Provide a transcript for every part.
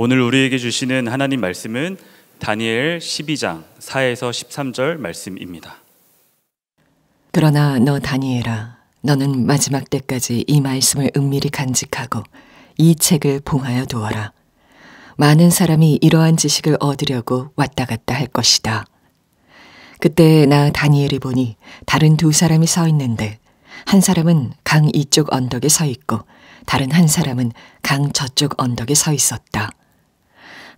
오늘 우리에게 주시는 하나님 말씀은 다니엘 12장 4에서 13절 말씀입니다. 그러나 너 다니엘아 너는 마지막 때까지 이 말씀을 은밀히 간직하고 이 책을 봉하여 두어라. 많은 사람이 이러한 지식을 얻으려고 왔다 갔다 할 것이다. 그때 나 다니엘이 보니 다른 두 사람이 서 있는데 한 사람은 강 이쪽 언덕에 서 있고 다른 한 사람은 강 저쪽 언덕에 서 있었다.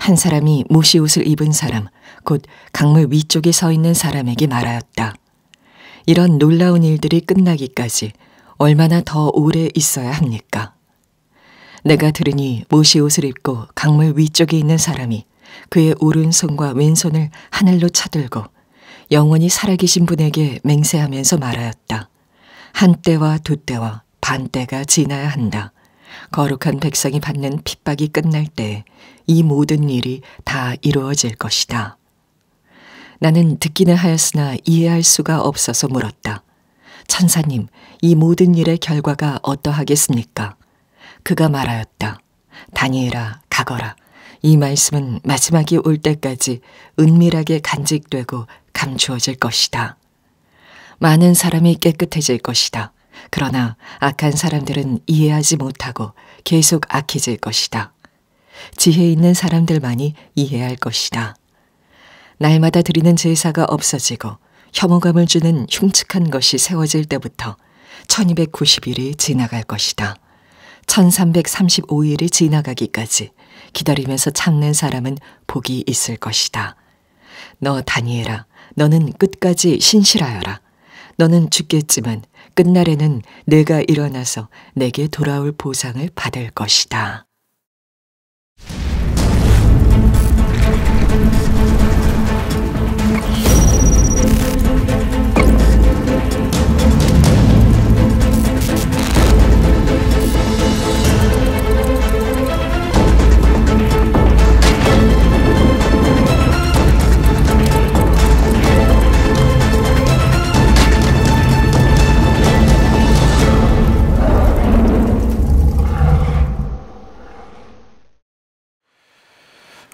한 사람이 모시옷을 입은 사람, 곧 강물 위쪽에 서 있는 사람에게 말하였다. 이런 놀라운 일들이 끝나기까지 얼마나 더 오래 있어야 합니까? 내가 들으니 모시옷을 입고 강물 위쪽에 있는 사람이 그의 오른손과 왼손을 하늘로 차들고 영원히 살아계신 분에게 맹세하면서 말하였다. 한 때와 두 때와 반 때가 지나야 한다. 거룩한 백성이 받는 핍박이 끝날 때 이 모든 일이 다 이루어질 것이다. 나는 듣기는 하였으나 이해할 수가 없어서 물었다. 천사님, 이 모든 일의 결과가 어떠하겠습니까? 그가 말하였다. 다니엘아, 가거라. 이 말씀은 마지막이 올 때까지 은밀하게 간직되고 감추어질 것이다. 많은 사람이 깨끗해질 것이다. 그러나 악한 사람들은 이해하지 못하고 계속 악해질 것이다. 지혜 있는 사람들만이 이해할 것이다. 날마다 드리는 제사가 없어지고 혐오감을 주는 흉측한 것이 세워질 때부터 1290일이 지나갈 것이다. 1335일이 지나가기까지 기다리면서 참는 사람은 복이 있을 것이다. 너 다니엘아, 너는 끝까지 신실하여라. 너는 죽겠지만 끝날에는 내가 일어나서 내게 돌아올 보상을 받을 것이다.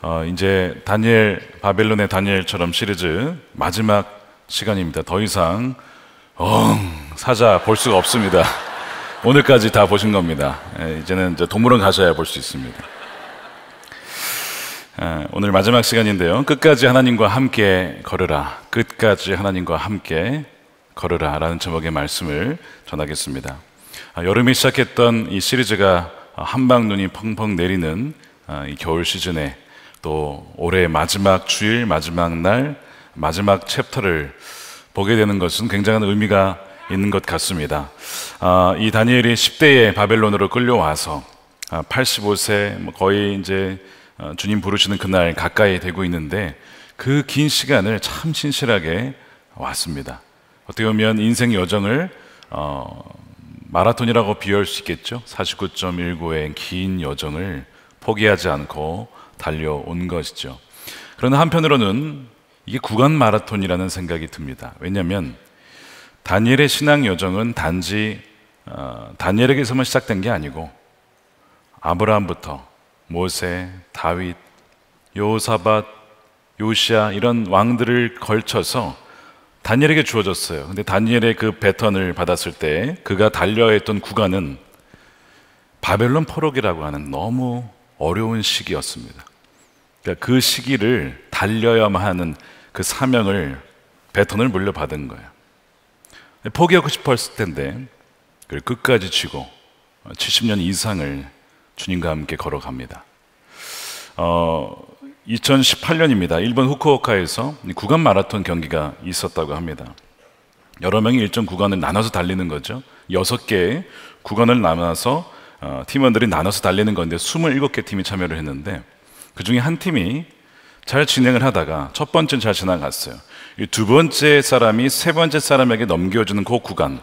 어, 이제 다니엘 바벨론의 다니엘처럼 시리즈 마지막 시간입니다. 더 이상 엉 사자 볼 수가 없습니다. 오늘까지 다 보신 겁니다. 예, 이제는 이제 동물원 가셔야 볼 수 있습니다. 예, 오늘 마지막 시간인데요. 끝까지 하나님과 함께 걸으라. 끝까지 하나님과 함께 걸으라. 라는 제목의 말씀을 전하겠습니다. 아, 여름이 시작했던 이 시리즈가 한방 눈이 펑펑 내리는 아, 이 겨울 시즌에 또 올해 마지막 주일, 마지막 날, 마지막 챕터를 보게 되는 것은 굉장한 의미가 있는 것 같습니다. 아, 이 다니엘이 10대에 바벨론으로 끌려와서 85세 아, 뭐 거의 이제 어, 주님 부르시는 그 날 가까이 되고 있는데 그 긴 시간을 참 신실하게 왔습니다. 어떻게 보면 인생 여정을 어, 마라톤이라고 비유할 수 있겠죠. 49.19의 긴 여정을 포기하지 않고 달려온 것이죠. 그러나 한편으로는 이게 구간 마라톤이라는 생각이 듭니다. 왜냐하면 다니엘의 신앙 여정은 단지 어, 다니엘에게서만 시작된 게 아니고 아브라함부터 모세, 다윗, 요사밧, 요시아 이런 왕들을 걸쳐서 다니엘에게 주어졌어요. 근데 다니엘의 그 배턴을 받았을 때 그가 달려야 했던 구간은 바벨론 포로기라고 하는 너무 어려운 시기였습니다. 그러니까 그 시기를 달려야만 하는 그 사명을 배턴을 물려받은 거예요. 포기하고 싶었을 텐데 그 끝까지 쥐고 70년 이상을 주님과 함께 걸어갑니다. 어, 2018년입니다. 일본 후쿠오카에서 구간 마라톤 경기가 있었다고 합니다. 여러 명이 일정 구간을 나눠서 달리는 거죠. 여섯 개의 구간을 나눠서 어, 팀원들이 나눠서 달리는 건데 27개 팀이 참여를 했는데 그 중에 한 팀이 잘 진행을 하다가 첫 번째는 잘 지나갔어요. 두 번째 사람이 세 번째 사람에게 넘겨주는 그 구간.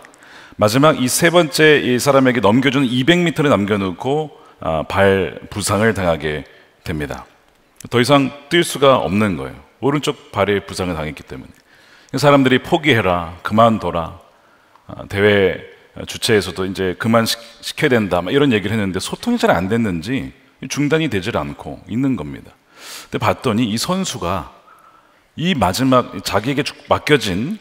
마지막 이 세 번째 이 사람에게 넘겨주는 200m를 남겨놓고 아, 발 부상을 당하게 됩니다. 더 이상 뛸 수가 없는 거예요. 오른쪽 발에 부상을 당했기 때문에. 사람들이 포기해라, 그만둬라, 아, 대회 주체에서도 이제 그만 시켜야 된다 이런 얘기를 했는데 소통이 잘 안 됐는지 중단이 되질 않고 있는 겁니다. 근데 봤더니 이 선수가 이 마지막 자기에게 맡겨진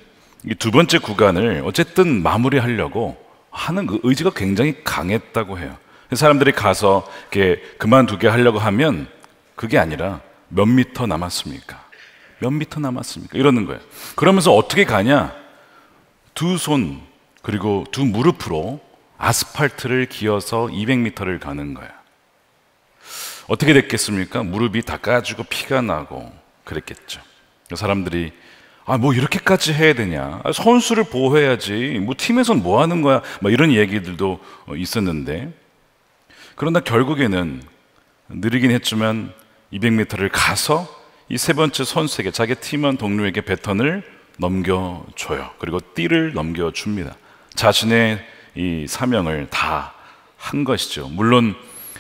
두 번째 구간을 어쨌든 마무리하려고 하는 그 의지가 굉장히 강했다고 해요. 사람들이 가서 이렇게 그만두게 하려고 하면 그게 아니라 몇 미터 남았습니까? 몇 미터 남았습니까? 이러는 거예요. 그러면서 어떻게 가냐? 두손 그리고 두 무릎으로 아스팔트를 기어서 200m를 가는 거야. 어떻게 됐겠습니까? 무릎이 다 까지고 피가 나고 그랬겠죠. 사람들이 아, 뭐 이렇게까지 해야 되냐. 아, 선수를 보호해야지. 뭐 팀에선 뭐 하는 거야. 막 이런 얘기들도 있었는데. 그러나 결국에는 느리긴 했지만 200m를 가서 이 세 번째 선수에게 자기 팀원 동료에게 배턴을 넘겨줘요. 그리고 띠를 넘겨줍니다. 자신의 이 사명을 다 한 것이죠. 물론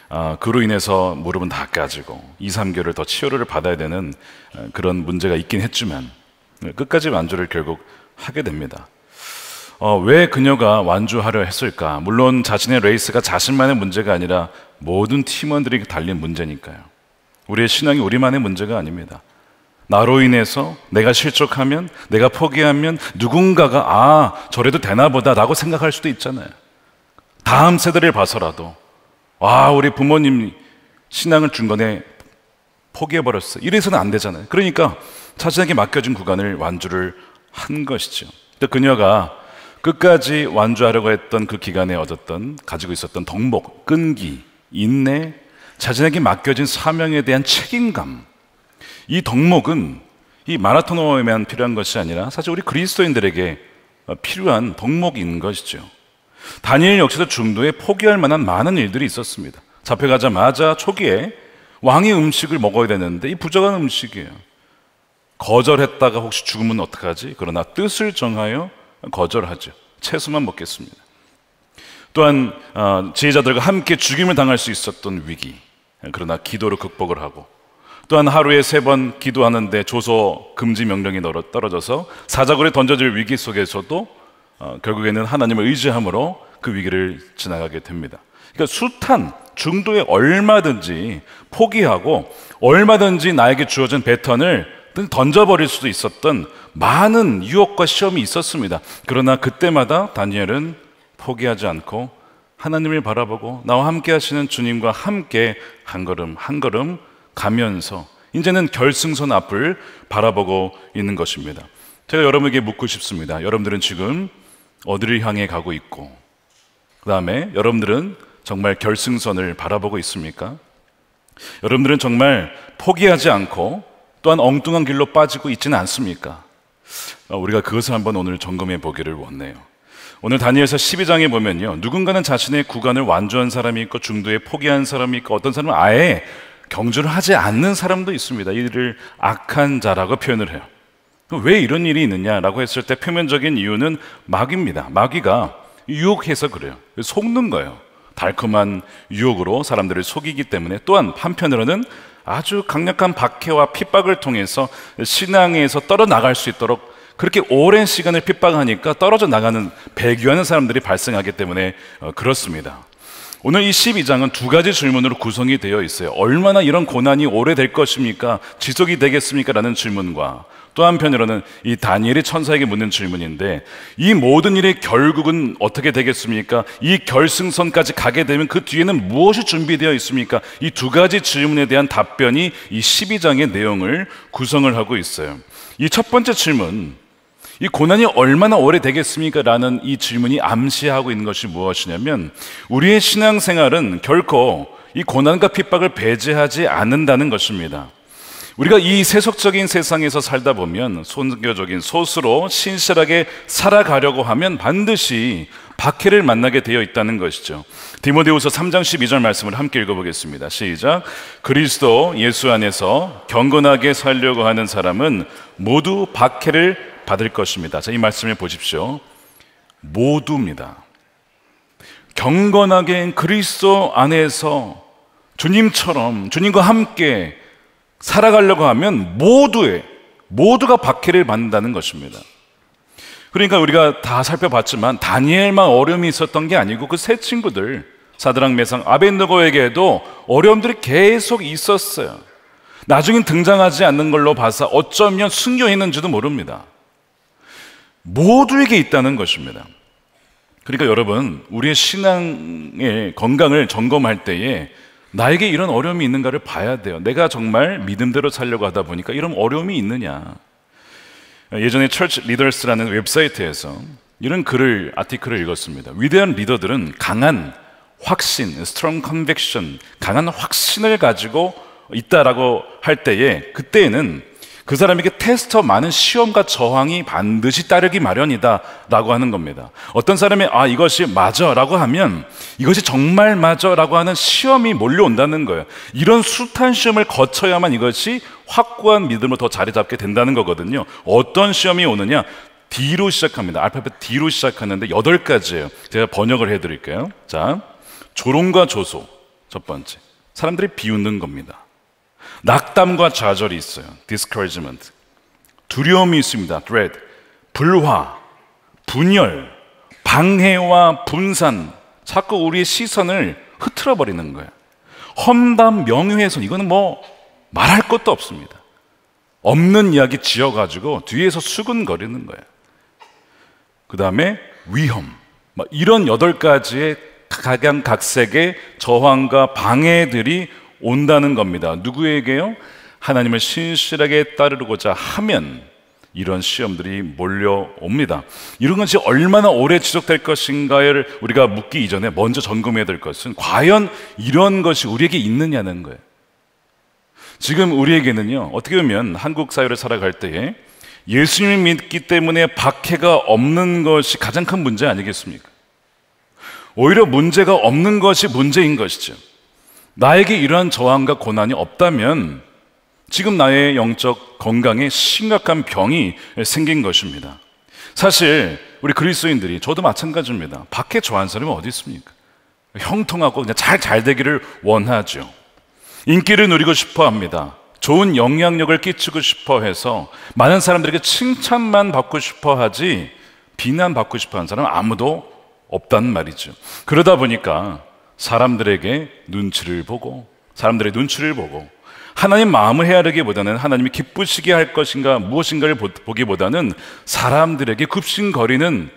아, 그로 인해서 무릎은 다 까지고 2, 3개월을 더 치료를 받아야 되는 아, 그런 문제가 있긴 했지만 네, 끝까지 완주를 결국 하게 됩니다. 어, 왜 그녀가 완주하려 했을까? 물론 자신의 레이스가 자신만의 문제가 아니라 모든 팀원들이 달린 문제니까요. 우리의 신앙이 우리만의 문제가 아닙니다. 나로 인해서 내가 실족하면, 내가 포기하면 누군가가 아, 저래도 되나 보다라고 생각할 수도 있잖아요. 다음 세대를 봐서라도 아, 우리 부모님 이 신앙을 중간에 포기해버렸어. 이래서는 안 되잖아요. 그러니까 자신에게 맡겨진 구간을 완주를 한 것이죠. 근데 그녀가 끝까지 완주하려고 했던 그 기간에 얻었던, 가지고 있었던 덕목, 끈기, 인내, 자신에게 맡겨진 사명에 대한 책임감, 이 덕목은 이 마라토너에만 필요한 것이 아니라 사실 우리 그리스도인들에게 필요한 덕목인 것이죠. 다니엘 역시도 중도에 포기할 만한 많은 일들이 있었습니다. 잡혀가자마자 초기에 왕의 음식을 먹어야 되는데 이부적한 음식이에요. 거절했다가 혹시 죽으면 어떡하지? 그러나 뜻을 정하여 거절하죠. 채소만 먹겠습니다. 또한 어, 지혜자들과 함께 죽임을 당할 수 있었던 위기. 그러나 기도로 극복을 하고 또한 하루에 세 번 기도하는데 조소 금지 명령이 떨어져서 사자굴에 던져질 위기 속에서도 어, 결국에는 하나님을 의지함으로 그 위기를 지나가게 됩니다. 그러니까 숱한 중도에 얼마든지 포기하고 얼마든지 나에게 주어진 배턴을 던져버릴 수도 있었던 많은 유혹과 시험이 있었습니다. 그러나 그때마다 다니엘은 포기하지 않고 하나님을 바라보고 나와 함께 하시는 주님과 함께 한 걸음 한 걸음 가면서 이제는 결승선 앞을 바라보고 있는 것입니다. 제가 여러분에게 묻고 싶습니다. 여러분들은 지금 어디를 향해 가고 있고, 그 다음에 여러분들은 정말 결승선을 바라보고 있습니까? 여러분들은 정말 포기하지 않고 또한 엉뚱한 길로 빠지고 있지는 않습니까? 아, 우리가 그것을 한번 오늘 점검해 보기를 원해요. 오늘 다니엘서 12장에 보면요. 누군가는 자신의 구간을 완주한 사람이 있고 중도에 포기한 사람이 있고 어떤 사람은 아예 경주를 하지 않는 사람도 있습니다. 이들 악한 자라고 표현을 해요. 왜 이런 일이 있느냐라고 했을 때 표면적인 이유는 마귀입니다. 마귀가 유혹해서 그래요. 속는 거예요. 달콤한 유혹으로 사람들을 속이기 때문에 또한 한편으로는 아주 강력한 박해와 핍박을 통해서 신앙에서 떨어 나갈 수 있도록 그렇게 오랜 시간을 핍박하니까 떨어져 나가는 배교하는 사람들이 발생하기 때문에 어, 그렇습니다. 오늘 이 12장은 두 가지 질문으로 구성이 되어 있어요. 얼마나 이런 고난이 오래될 것입니까? 지속이 되겠습니까? 라는 질문과 또 한편으로는 이 다니엘이 천사에게 묻는 질문인데 이 모든 일이 결국은 어떻게 되겠습니까? 이 결승선까지 가게 되면 그 뒤에는 무엇이 준비되어 있습니까? 이 두 가지 질문에 대한 답변이 이 12장의 내용을 구성을 하고 있어요. 이 첫 번째 질문, 이 고난이 얼마나 오래 되겠습니까? 라는 이 질문이 암시하고 있는 것이 무엇이냐면 우리의 신앙생활은 결코 이 고난과 핍박을 배제하지 않는다는 것입니다. 우리가 이 세속적인 세상에서 살다 보면 선교적인 소수로 신실하게 살아가려고 하면 반드시 박해를 만나게 되어 있다는 것이죠. 디모데후서 3장 12절 말씀을 함께 읽어보겠습니다. 시작. 그리스도 예수 안에서 경건하게 살려고 하는 사람은 모두 박해를 받을 것입니다. 자, 이 말씀을 보십시오. 모두입니다. 경건하게 그리스도 안에서 주님처럼 주님과 함께 살아가려고 하면 모두의 모두가 박해를 받는다는 것입니다. 그러니까 우리가 다 살펴봤지만 다니엘만 어려움이 있었던 게 아니고 그 세 친구들 사드랑 메상 아벤느고에게도 어려움들이 계속 있었어요. 나중엔 등장하지 않는 걸로 봐서 어쩌면 숨겨 있는지도 모릅니다. 모두에게 있다는 것입니다. 그러니까 여러분, 우리의 신앙의 건강을 점검할 때에 나에게 이런 어려움이 있는가를 봐야 돼요. 내가 정말 믿음대로 살려고 하다 보니까 이런 어려움이 있느냐. 예전에 철치 리더스라는 웹사이트에서 이런 글을 아티클을 읽었습니다. 위대한 리더들은 강한 확신, strong conviction, 강한 확신을 가지고 있다라고 할 때에 그때에는 그 사람에게 테스터 많은 시험과 저항이 반드시 따르기 마련이다라고 하는 겁니다. 어떤 사람이 아 이것이 맞아라고 하면 이것이 정말 맞아라고 하는 시험이 몰려온다는 거예요. 이런 숱한 시험을 거쳐야만 이것이 확고한 믿음을 더 자리 잡게 된다는 거거든요. 어떤 시험이 오느냐? D로 시작합니다. 알파벳 D로 시작하는데 여덟 가지예요. 제가 번역을 해드릴게요. 자, 조롱과 조소 첫 번째. 사람들이 비웃는 겁니다. 낙담과 좌절이 있어요. discouragement. 두려움이 있습니다. dread. 불화, 분열, 방해와 분산. 자꾸 우리의 시선을 흐트러 버리는 거예요. 험담, 명예훼손. 이거는 뭐 말할 것도 없습니다. 없는 이야기 지어 가지고 뒤에서 수근거리는 거예요. 그다음에 위험. 이런 여덟 가지의 각양각색의 저항과 방해들이 온다는 겁니다. 누구에게요? 하나님을 신실하게 따르고자 하면 이런 시험들이 몰려옵니다. 이런 것이 얼마나 오래 지속될 것인가를 우리가 묻기 이전에 먼저 점검해야 될 것은 과연 이런 것이 우리에게 있느냐는 거예요. 지금 우리에게는요, 어떻게 보면 한국 사회를 살아갈 때에 예수님을 믿기 때문에 박해가 없는 것이 가장 큰 문제 아니겠습니까? 오히려 문제가 없는 것이 문제인 것이죠. 나에게 이러한 저항과 고난이 없다면 지금 나의 영적 건강에 심각한 병이 생긴 것입니다. 사실 우리 그리스도인들이 저도 마찬가지입니다. 밖에 좋아 사람이 어디 있습니까? 형통하고 그냥 잘잘 되기를 원하죠. 인기를 누리고 싶어 합니다. 좋은 영향력을 끼치고 싶어 해서 많은 사람들에게 칭찬만 받고 싶어 하지 비난받고 싶어 하는 사람은 아무도 없단 말이죠. 그러다 보니까 사람들에게 눈치를 보고 사람들의 눈치를 보고 하나님 마음을 헤아리기보다는 하나님이 기쁘시게 할 것인가 무엇인가를 보기보다는 사람들에게 급신거리는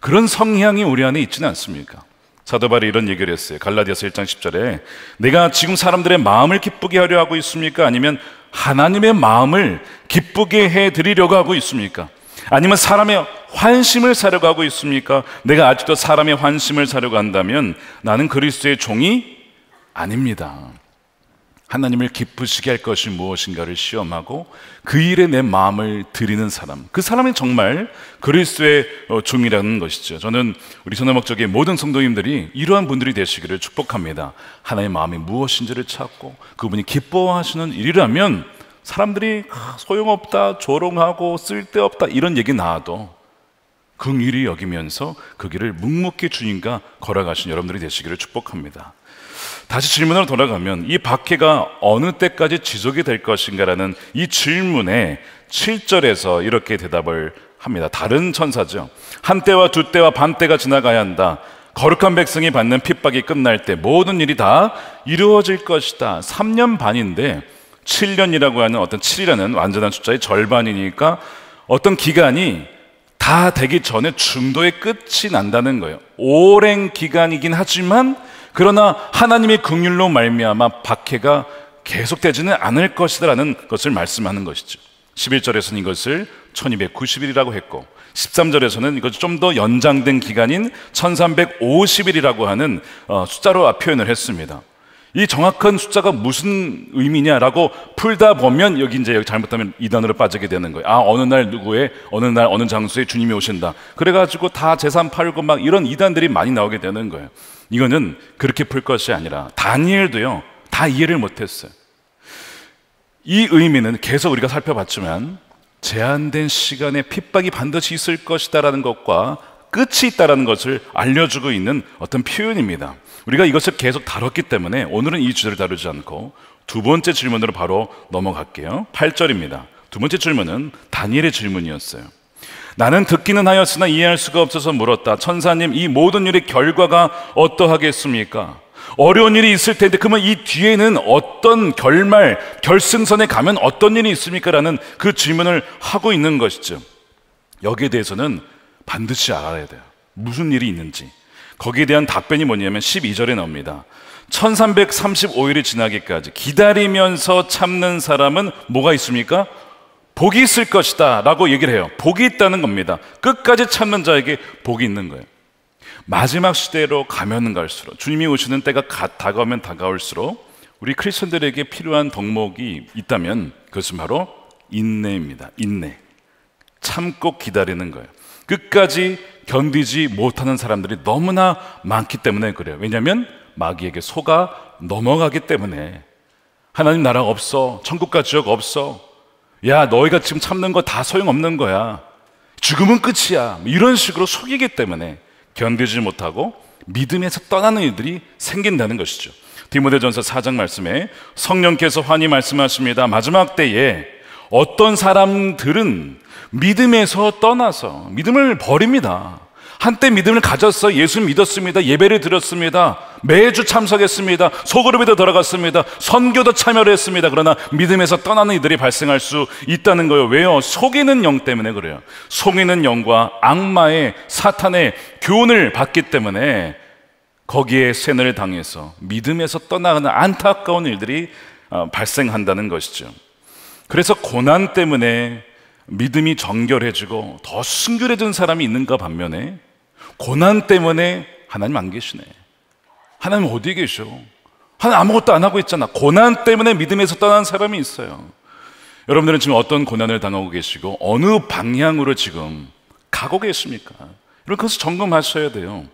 그런 성향이 우리 안에 있지는 않습니까? 사도 바리 이런 얘기를 했어요. 갈라디아서 1장 10절에 내가 지금 사람들의 마음을 기쁘게 하려 하고 있습니까? 아니면 하나님의 마음을 기쁘게 해 드리려고 하고 있습니까? 아니면 사람의 환심을 사려고 하고 있습니까? 내가 아직도 사람의 환심을 사려고 한다면 나는 그리스도의 종이 아닙니다. 하나님을 기쁘시게 할 것이 무엇인가를 시험하고 그 일에 내 마음을 드리는 사람. 그 사람이 정말 그리스도의 어, 종이라는 것이죠. 저는 우리 선화목적의 모든 성도님들이 이러한 분들이 되시기를 축복합니다. 하나의 마음이 무엇인지를 찾고 그분이 기뻐하시는 일이라면 사람들이 아, 소용없다, 조롱하고 쓸데없다 이런 얘기 나와도 긍휼히 여기면서 그 길을 묵묵히 주님과 걸어가신 여러분들이 되시기를 축복합니다. 다시 질문으로 돌아가면 이 박해가 어느 때까지 지속이 될 것인가라는 이 질문에 7절에서 이렇게 대답을 합니다. 다른 천사죠. 한때와 두때와 반때가 지나가야 한다. 거룩한 백성이 받는 핍박이 끝날 때 모든 일이 다 이루어질 것이다. 3년 반인데 7년이라고 하는 어떤 7이라는 완전한 숫자의 절반이니까 어떤 기간이 다 되기 전에 중도의 끝이 난다는 거예요. 오랜 기간이긴 하지만 그러나 하나님의 긍휼로 말미암아 박해가 계속되지는 않을 것이다라는 것을 말씀하는 것이죠. 11절에서는 이것을 1 2 9 0이라고 했고 13절에서는 이것이 좀 더 연장된 기간인 1350일이라고 하는 어, 숫자로 표현을 했습니다. 이 정확한 숫자가 무슨 의미냐라고 풀다 보면 여기 이제 여기 잘못하면 이단으로 빠지게 되는 거예요. 아 어느 날 누구의 어느 날 어느 장소에 주님이 오신다. 그래가지고 다 재산 팔고 막 이런 이단들이 많이 나오게 되는 거예요. 이거는 그렇게 풀 것이 아니라 다니엘도요 다 이해를 못했어요. 이 의미는 계속 우리가 살펴봤지만 제한된 시간에 핍박이 반드시 있을 것이다라는 것과 끝이 있다라는 것을 알려주고 있는 어떤 표현입니다. 우리가 이것을 계속 다뤘기 때문에 오늘은 이 주제를 다루지 않고 두 번째 질문으로 바로 넘어갈게요. 8절입니다. 두 번째 질문은 다니엘의 질문이었어요. 나는 듣기는 하였으나 이해할 수가 없어서 물었다. 천사님, 이 모든 일의 결과가 어떠하겠습니까? 어려운 일이 있을 텐데, 그러면 이 뒤에는 어떤 결말, 결승선에 가면 어떤 일이 있습니까? 라는 그 질문을 하고 있는 것이죠. 여기에 대해서는 반드시 알아야 돼요. 무슨 일이 있는지. 거기에 대한 답변이 뭐냐면 12절에 나옵니다. 1335일이 지나기까지 기다리면서 참는 사람은 뭐가 있습니까? 복이 있을 것이다 라고 얘기를 해요. 복이 있다는 겁니다. 끝까지 참는 자에게 복이 있는 거예요. 마지막 시대로 가면 갈수록 주님이 오시는 때가 다가오면 다가올수록 우리 크리스천들에게 필요한 덕목이 있다면 그것은 바로 인내입니다. 인내. 참고 기다리는 거예요. 끝까지 견디지 못하는 사람들이 너무나 많기 때문에 그래요. 왜냐하면 마귀에게 속아 넘어가기 때문에 하나님 나라 없어, 천국과 지옥 없어. 야, 너희가 지금 참는 거 다 소용없는 거야. 죽음은 끝이야. 이런 식으로 속이기 때문에 견디지 못하고 믿음에서 떠나는 이들이 생긴다는 것이죠. 디모데전서 4장 말씀에 성령께서 환히 말씀하십니다. 마지막 때에 어떤 사람들은 믿음에서 떠나서 믿음을 버립니다. 한때 믿음을 가졌어. 예수 믿었습니다. 예배를 드렸습니다. 매주 참석했습니다. 소그룹에도 들어갔습니다. 선교도 참여를 했습니다. 그러나 믿음에서 떠나는 이들이 발생할 수 있다는 거예요. 왜요? 속이는 영 때문에 그래요. 속이는 영과 악마의 사탄의 교훈을 받기 때문에 거기에 세뇌를 당해서 믿음에서 떠나가는 안타까운 일들이 어, 발생한다는 것이죠. 그래서 고난 때문에 믿음이 정결해지고 더 순결해진 사람이 있는가 반면에 고난 때문에 하나님 안 계시네. 하나님 어디 계셔? 하나님 아무것도 안 하고 있잖아. 고난 때문에 믿음에서 떠난 사람이 있어요. 여러분들은 지금 어떤 고난을 당하고 계시고 어느 방향으로 지금 가고 계십니까? 여러분 그것을 점검하셔야 돼요.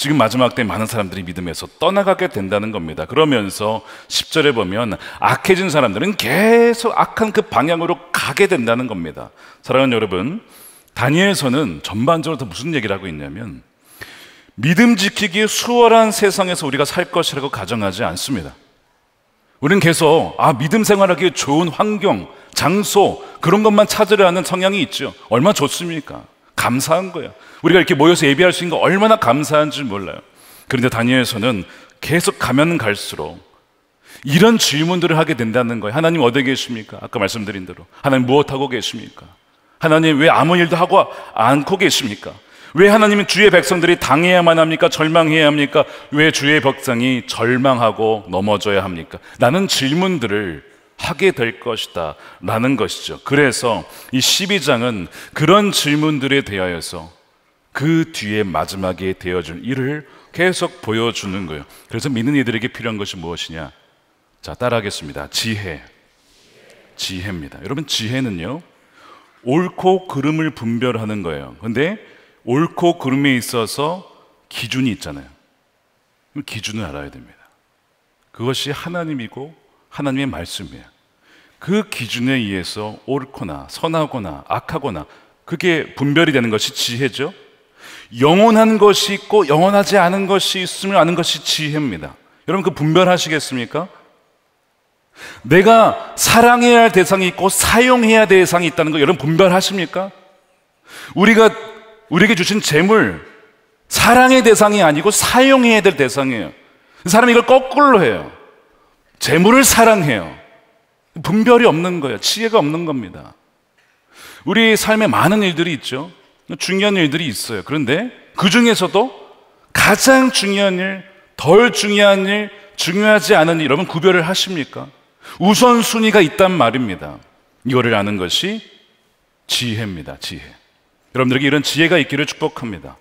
지금 마지막 때 많은 사람들이 믿음에서 떠나가게 된다는 겁니다. 그러면서 10절에 보면 악해진 사람들은 계속 악한 그 방향으로 가게 된다는 겁니다. 사랑하는 여러분, 다니엘서는 전반적으로 무슨 얘기를 하고 있냐면 믿음 지키기 수월한 세상에서 우리가 살 것이라고 가정하지 않습니다. 우리는 계속 아 믿음 생활하기 좋은 환경, 장소 그런 것만 찾으려 하는 성향이 있죠. 얼마 좋습니까? 감사한 거야. 우리가 이렇게 모여서 예배할 수 있는 거 얼마나 감사한지 몰라요. 그런데 다니엘서는 계속 가면 갈수록 이런 질문들을 하게 된다는 거예요. 하나님 어디 계십니까? 아까 말씀드린 대로. 하나님 무엇하고 계십니까? 하나님 왜 아무 일도 하고 않고 계십니까? 왜 하나님은 주의 백성들이 당해야만 합니까? 절망해야 합니까? 왜 주의 백성이 절망하고 넘어져야 합니까? 나는 질문들을 하게 될 것이다. 라는 것이죠. 그래서 이 12장은 그런 질문들에 대하여서 그 뒤에 마지막에 되어줄 일을 계속 보여주는 거예요. 그래서 믿는 이들에게 필요한 것이 무엇이냐? 자, 따라하겠습니다. 지혜. 지혜입니다. 여러분, 지혜는요, 옳고 그름을 분별하는 거예요. 근데 옳고 그름에 있어서 기준이 있잖아요. 기준을 알아야 됩니다. 그것이 하나님이고 하나님의 말씀이에요. 그 기준에 의해서 옳거나 선하거나 악하거나 그게 분별이 되는 것이 지혜죠. 영원한 것이 있고 영원하지 않은 것이 있음을 아는 것이 지혜입니다. 여러분 그 분별하시겠습니까? 내가 사랑해야 할 대상이 있고 사용해야 할 대상이 있다는 거 여러분 분별하십니까? 우리가 우리에게 주신 재물 사랑의 대상이 아니고 사용해야 될 대상이에요. 그 사람이 이걸 거꾸로 해요. 재물을 사랑해요. 분별이 없는 거예요. 지혜가 없는 겁니다. 우리 삶에 많은 일들이 있죠. 중요한 일들이 있어요. 그런데 그 중에서도 가장 중요한 일, 덜 중요한 일, 중요하지 않은 일, 여러분 구별을 하십니까? 우선순위가 있단 말입니다. 이거를 아는 것이 지혜입니다. 지혜. 여러분들에게 이런 지혜가 있기를 축복합니다.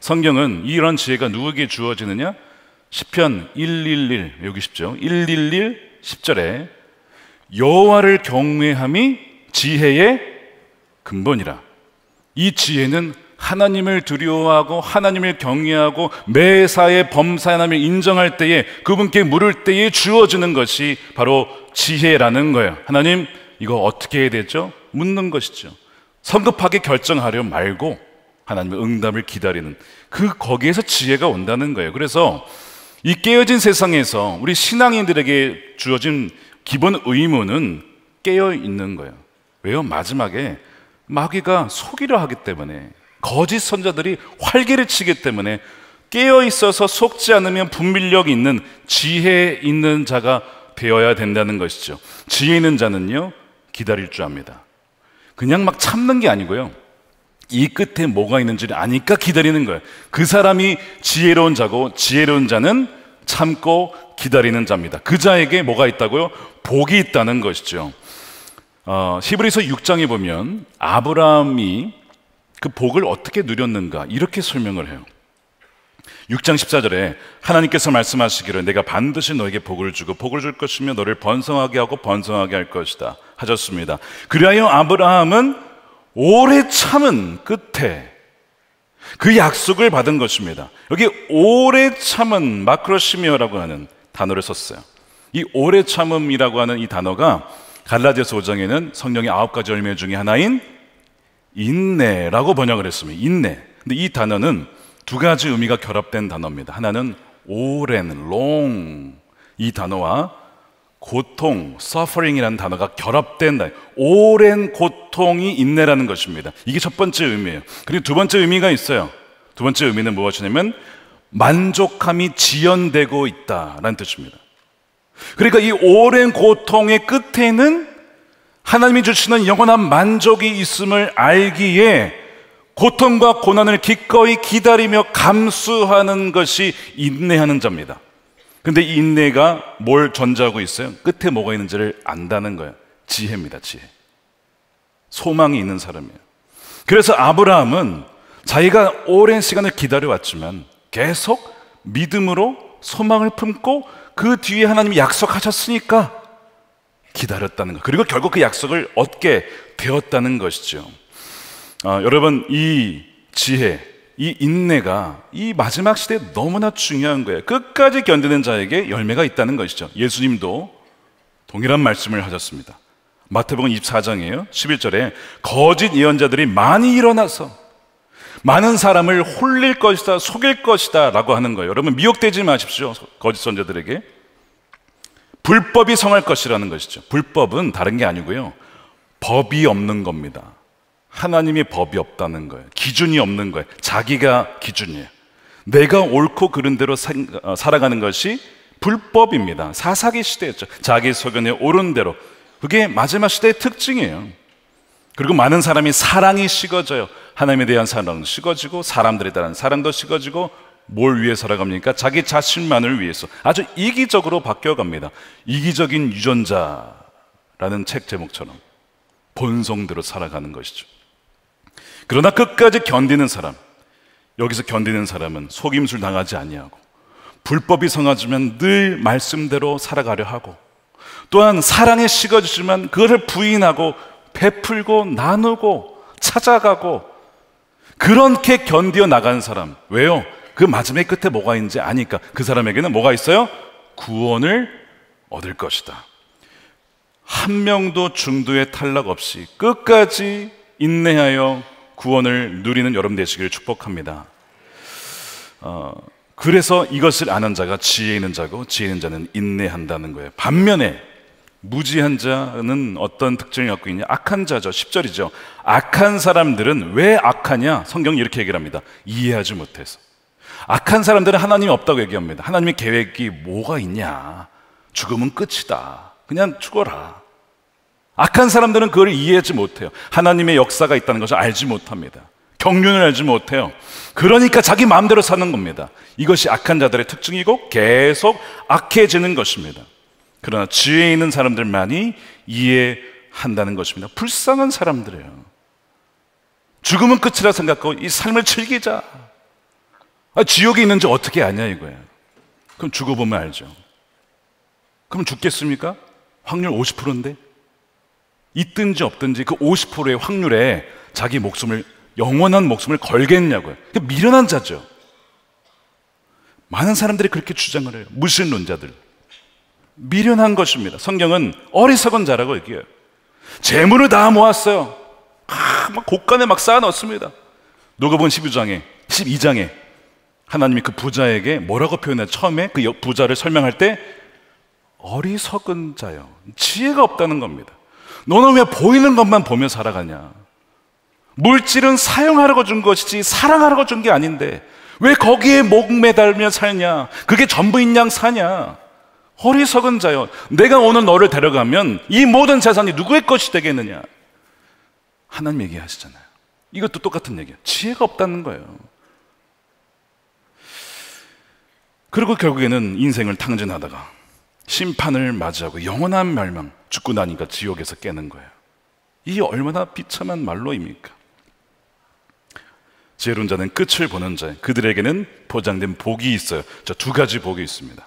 성경은 이런 지혜가 누구에게 주어지느냐? 시편 111 여기 쉽죠. 111 10절에 여호와를 경외함이 지혜의 근본이라. 이 지혜는 하나님을 두려워하고 하나님을 경외하고 매사에 범사함을 인정할 때에 그분께 물을 때에 주어지는 것이 바로 지혜라는 거예요. 하나님 이거 어떻게 해야 되죠? 묻는 것이죠. 성급하게 결정하려 말고 하나님의 응답을 기다리는 그 거기에서 지혜가 온다는 거예요. 그래서 이 깨어진 세상에서 우리 신앙인들에게 주어진 기본 의무는 깨어 있는 거예요. 왜요? 마지막에 마귀가 속이려 하기 때문에 거짓 선자들이 활개를 치기 때문에 깨어 있어서 속지 않으면 분밀력 있는 지혜 있는 자가 되어야 된다는 것이죠. 지혜 있는 자는요, 기다릴 줄 압니다. 그냥 막 참는 게 아니고요. 이 끝에 뭐가 있는지를 아니까 기다리는 거예요. 그 사람이 지혜로운 자고 지혜로운 자는 참고 기다리는 자입니다. 그 자에게 뭐가 있다고요? 복이 있다는 것이죠. 어, 히브리서 6장에 보면 아브라함이 그 복을 어떻게 누렸는가 이렇게 설명을 해요. 6장 14절에 하나님께서 말씀하시기를 내가 반드시 너에게 복을 주고 복을 줄 것이며 너를 번성하게 하고 번성하게 할 것이다 하셨습니다. 그리하여 아브라함은 오래 참은 끝에 그 약속을 받은 것입니다. 여기 오래 참은 마크로시미어라고 하는 단어를 썼어요. 이 오래 참음이라고 하는 이 단어가 갈라디아서 5장에는 성령의 아홉 가지 열매 중의 하나인 인내라고 번역을 했습니다. 인내. 근데 이 단어는 두 가지 의미가 결합된 단어입니다. 하나는 오랜 long 이 단어와 고통, suffering이라는 단어가 결합된다. 오랜 고통이 인내라는 것입니다. 이게 첫 번째 의미예요. 그리고 두 번째 의미가 있어요. 두 번째 의미는 무엇이냐면 만족함이 지연되고 있다라는 뜻입니다. 그러니까 이 오랜 고통의 끝에는 하나님이 주시는 영원한 만족이 있음을 알기에 고통과 고난을 기꺼이 기다리며 감수하는 것이 인내하는 자입니다. 근데 이 인내가 뭘 전제하고 있어요? 끝에 뭐가 있는지를 안다는 거예요. 지혜입니다, 지혜. 소망이 있는 사람이에요. 그래서 아브라함은 자기가 오랜 시간을 기다려왔지만 계속 믿음으로 소망을 품고 그 뒤에 하나님이 약속하셨으니까 기다렸다는 것. 그리고 결국 그 약속을 얻게 되었다는 것이죠. 아, 여러분, 이 지혜, 이 인내가 이 마지막 시대에 너무나 중요한 거예요. 끝까지 견디는 자에게 열매가 있다는 것이죠. 예수님도 동일한 말씀을 하셨습니다. 마태복음 24장이에요. 11절에 거짓 예언자들이 많이 일어나서 많은 사람을 홀릴 것이다, 속일 것이다 라고 하는 거예요. 여러분 미혹되지 마십시오. 거짓 선자들에게. 불법이 성할 것이라는 것이죠. 불법은 다른 게 아니고요. 법이 없는 겁니다. 하나님이 법이 없다는 거예요. 기준이 없는 거예요. 자기가 기준이에요. 내가 옳고 그른 대로 어, 살아가는 것이 불법입니다. 사사기 시대였죠. 자기 소견에 옳은 대로. 그게 마지막 시대의 특징이에요. 그리고 많은 사람이 사랑이 식어져요. 하나님에 대한 사랑은 식어지고 사람들에 대한 사랑도 식어지고 뭘 위해 살아갑니까? 자기 자신만을 위해서 아주 이기적으로 바뀌어갑니다. 이기적인 유전자라는 책 제목처럼 본성대로 살아가는 것이죠. 그러나 끝까지 견디는 사람, 여기서 견디는 사람은 속임수를 당하지 아니하고 불법이 성하지만 늘 말씀대로 살아가려 하고 또한 사랑에 식어지지만 그것을 부인하고 베풀고 나누고 찾아가고 그렇게 견디어 나가는 사람 왜요? 그 마지막 끝에 뭐가 있는지 아니까 그 사람에게는 뭐가 있어요? 구원을 얻을 것이다. 한 명도 중도에 탈락 없이 끝까지 인내하여 구원을 누리는 여러분 되시기를 축복합니다. 어, 그래서 이것을 아는 자가 지혜 있는 자고 지혜 있는 자는 인내한다는 거예요. 반면에 무지한 자는 어떤 특징을 갖고 있냐? 악한 자죠. 10절이죠. 악한 사람들은 왜 악하냐? 성경이 이렇게 얘기를 합니다. 이해하지 못해서. 악한 사람들은 하나님이 없다고 얘기합니다. 하나님의 계획이 뭐가 있냐? 죽음은 끝이다. 그냥 죽어라. 악한 사람들은 그걸 이해하지 못해요. 하나님의 역사가 있다는 것을 알지 못합니다. 경륜을 알지 못해요. 그러니까 자기 마음대로 사는 겁니다. 이것이 악한 자들의 특징이고 계속 악해지는 것입니다. 그러나 지혜 있는 사람들만이 이해한다는 것입니다. 불쌍한 사람들이에요. 죽음은 끝이라 생각하고 이 삶을 즐기자. 아, 지옥에 있는지 어떻게 아냐 이거예요. 그럼 죽어보면 알죠. 그럼 죽겠습니까? 확률 50%인데? 있든지 없든지 그 50%의 확률에 자기 목숨을 영원한 목숨을 걸겠냐고요. 그 미련한 자죠. 많은 사람들이 그렇게 주장을 해요. 무신론자들. 미련한 것입니다. 성경은 어리석은 자라고 얘기해요. 재물을 다 모았어요. 아, 막 곳간에 막 쌓아 넣습니다. 누가본 12장에 12장에 하나님이 그 부자에게 뭐라고 표현해 처음에 그 부자를 설명할 때 어리석은 자요. 지혜가 없다는 겁니다. 너는 왜 보이는 것만 보며 살아가냐? 물질은 사용하라고 준 것이지 사랑하라고 준 게 아닌데 왜 거기에 목매달며 살냐? 그게 전부인 양 사냐? 허리석은 자여, 내가 오늘 너를 데려가면 이 모든 재산이 누구의 것이 되겠느냐? 하나님 얘기하시잖아요. 이것도 똑같은 얘기야. 지혜가 없다는 거예요. 그리고 결국에는 인생을 탕진하다가 심판을 맞이하고 영원한 멸망. 죽고 나니까 지옥에서 깨는 거예요. 이게 얼마나 비참한 말로입니까? 지혜로운 자는 끝을 보는 자, 그들에게는 보장된 복이 있어요. 자, 두 가지 복이 있습니다.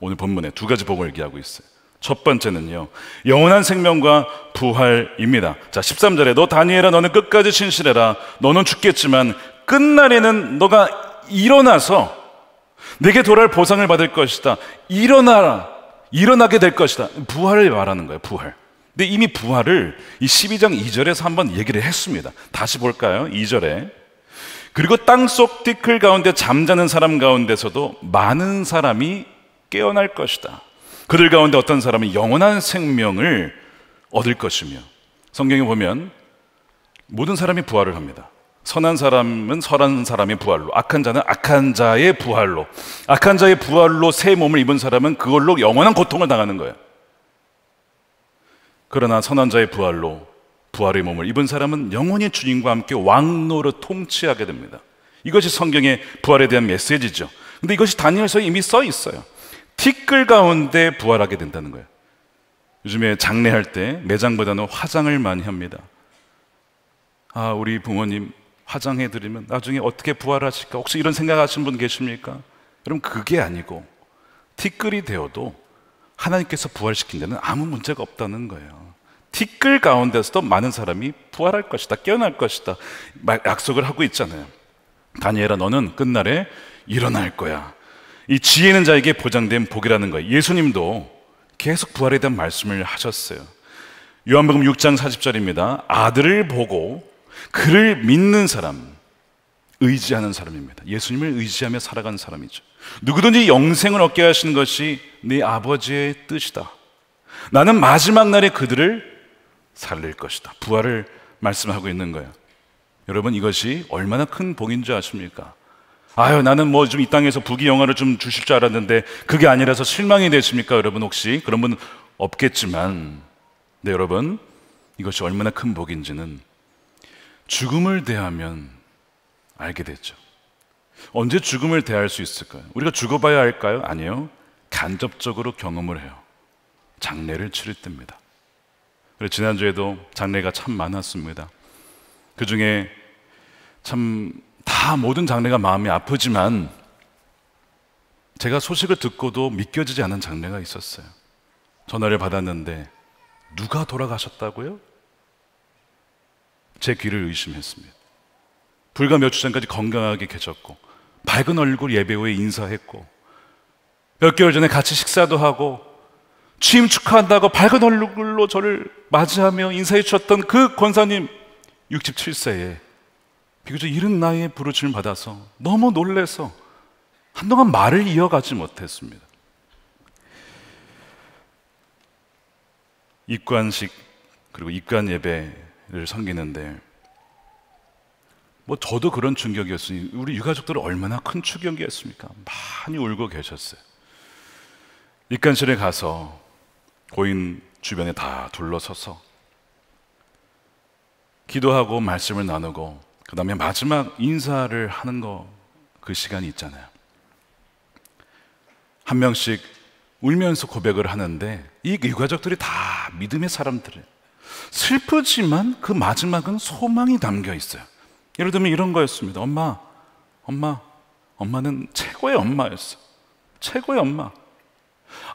오늘 본문에 두 가지 복을 얘기하고 있어요. 첫 번째는요, 영원한 생명과 부활입니다. 자, 13절에 너 다니엘아, 너는 끝까지 신실해라. 너는 죽겠지만 끝날에는 너가 일어나서 내게 돌아올 보상을 받을 것이다. 일어나라. 일어나게 될 것이다. 부활을 말하는 거예요, 부활. 근데 이미 부활을 이 12장 2절에서 한번 얘기를 했습니다. 다시 볼까요? 2절에. 그리고 땅속 티클 가운데 잠자는 사람 가운데서도 많은 사람이 깨어날 것이다. 그들 가운데 어떤 사람은 영원한 생명을 얻을 것이며 성경에 보면 모든 사람이 부활을 합니다. 선한 사람은 선한 사람의 부활로, 악한 자는 악한 자의 부활로, 악한 자의 부활로 새 몸을 입은 사람은 그걸로 영원한 고통을 당하는 거예요. 그러나 선한 자의 부활로 부활의 몸을 입은 사람은 영원히 주님과 함께 왕노로 통치하게 됩니다. 이것이 성경의 부활에 대한 메시지죠. 근데 이것이 다니엘서에 이미 써 있어요. 티끌 가운데 부활하게 된다는 거예요. 요즘에 장례할 때 매장보다는 화장을 많이 합니다. 아, 우리 부모님 화장해 드리면 나중에 어떻게 부활하실까? 혹시 이런 생각하시는 분 계십니까? 여러 그게 아니고 티끌이 되어도 하나님께서 부활시킨 데는 아무 문제가 없다는 거예요. 티끌 가운데서도 많은 사람이 부활할 것이다, 깨어날 것이다 약속을 하고 있잖아요. 다니엘아, 너는 끝날에 일어날 거야. 이 지혜 있는 자에게 보장된 복이라는 거예요. 예수님도 계속 부활에 대한 말씀을 하셨어요. 요한복음 6장 40절입니다. 아들을 보고 그를 믿는 사람, 의지하는 사람입니다. 예수님을 의지하며 살아가는 사람이죠. 누구든지 영생을 얻게 하시는 것이 네 아버지의 뜻이다. 나는 마지막 날에 그들을 살릴 것이다. 부활을 말씀하고 있는 거예요. 여러분 이것이 얼마나 큰 복인 줄 아십니까? 아유 나는 뭐 좀 이 땅에서 부귀 영화를 좀 주실 줄 알았는데 그게 아니라서 실망이 되십니까? 여러분 혹시 그런 분 없겠지만 네 여러분 이것이 얼마나 큰 복인지는 죽음을 대하면 알게 됐죠. 언제 죽음을 대할 수 있을까요? 우리가 죽어봐야 할까요? 아니요. 간접적으로 경험을 해요. 장례를 치를 때입니다. 그래서 지난주에도 장례가 참 많았습니다. 그 중에 참 다 모든 장례가 마음이 아프지만 제가 소식을 듣고도 믿겨지지 않은 장례가 있었어요. 전화를 받았는데 누가 돌아가셨다고요? 제 귀를 의심했습니다. 불과 몇 주 전까지 건강하게 계셨고 밝은 얼굴 예배 후에 인사했고 몇 개월 전에 같이 식사도 하고 취임 축하한다고 밝은 얼굴로 저를 맞이하며 인사해 주셨던 그 권사님 67세에 비교적 이른 나이에 부르침을 받아서 너무 놀래서 한동안 말을 이어가지 못했습니다. 입관식 그리고 입관 예배 를 섬기는데 뭐 저도 그런 충격이었으니 우리 유가족들은 얼마나 큰 충격이었습니까? 많이 울고 계셨어요. 입간실에 가서 고인 주변에 다 둘러서서 기도하고 말씀을 나누고 그 다음에 마지막 인사를 하는 거 그 시간이 있잖아요. 한 명씩 울면서 고백을 하는데 이 유가족들이 다 믿음의 사람들이에요. 슬프지만 그 마지막은 소망이 담겨 있어요. 예를 들면 이런 거였습니다. 엄마, 엄마, 엄마는 최고의 엄마였어. 최고의 엄마.